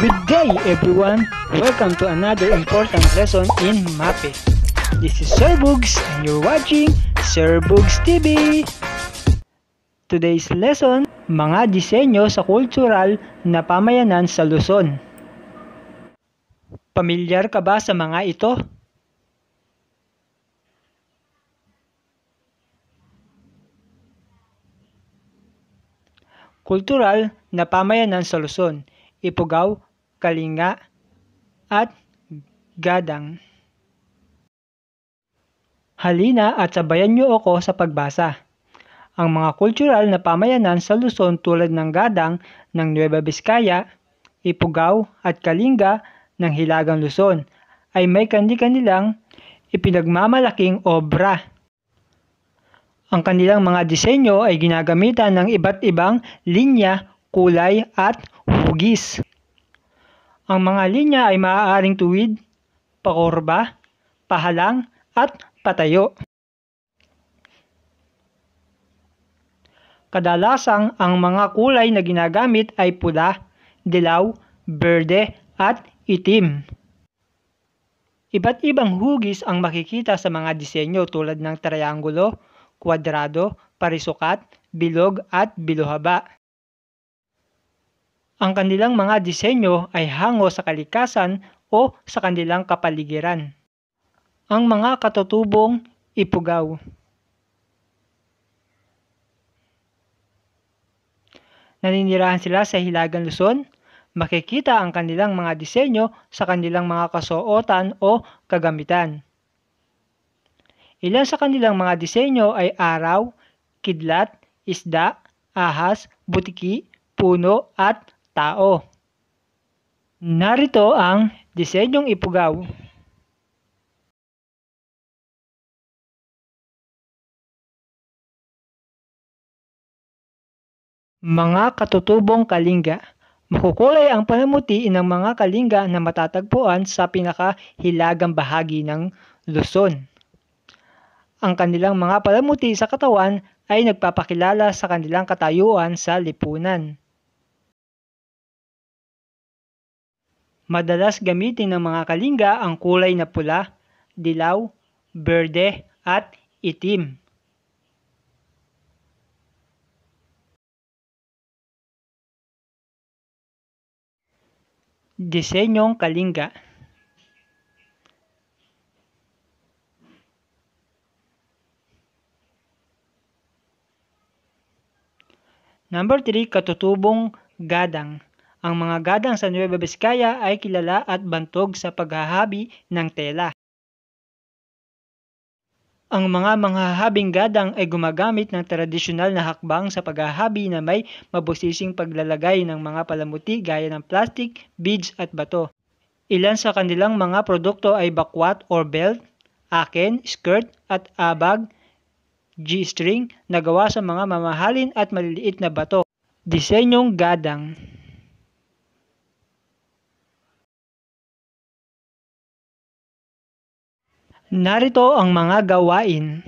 Good day everyone! Welcome to another important lesson in MAPE. This is Sir Boogs and you're watching Sir Boogs TV! Today's lesson, mga disenyo sa kultural na pamayanan sa Luzon. Pamilyar ka ba sa mga ito? Kultural na pamayanan sa Luzon – Ipugaw, Kalinga, at Gadang. Halina at sabayan niyo ako sa pagbasa. Ang mga kultural na pamayanan sa Luzon tulad ng Gadang ng Nueva Vizcaya, Ipugaw at Kalinga ng Hilagang Luzon ay may kani kanilang ipinagmamalaking obra. Ang kanilang mga disenyo ay ginagamitan ng iba't ibang linya kulay at hugis. Ang mga linya ay maaaring tuwid, pakorba, pahalang at patayo. Kadalasang ang mga kulay na ginagamit ay pula, dilaw, berde at itim. Iba't ibang hugis ang makikita sa mga disenyo tulad ng triangulo, kwadrado, parisukat, bilog at bilohaba. Ang kanilang mga disenyo ay hango sa kalikasan o sa kanilang kapaligiran. Ang mga katutubong ipugaw. Naninirahan sila sa Hilagang Luzon, makikita ang kanilang mga disenyo sa kanilang mga kasuotan o kagamitan. Ilan sa kanilang mga disenyo ay araw, kidlat, isda, ahas, butiki, puno at tao. Narito ang disenyong ipugaw. Mga katutubong kalinga. Makukulay ang palamuti ng mga kalinga na matatagpuan sa pinakahilagang bahagi ng Luzon. Ang kanilang mga palamuti sa katawan ay nagpapakilala sa kanilang katayuan sa lipunan. Madalas gamitin ng mga kalinga ang kulay na pula, dilaw, berde at itim. Disenyong kalinga Number 3, katutubong gadang. Ang mga gadang sa Nueva Vizcaya ay kilala at bantog sa paghahabi ng tela. Ang mga manghahabing gadang ay gumagamit ng tradisyonal na hakbang sa paghahabi na may mabusising paglalagay ng mga palamuti gaya ng plastic, beads at bato. Ilan sa kanilang mga produkto ay bakwat or belt, akin, skirt at abag, G-string na gawa sa mga mamahalin at maliliit na bato. Disenyong gadang Narito ang mga gawain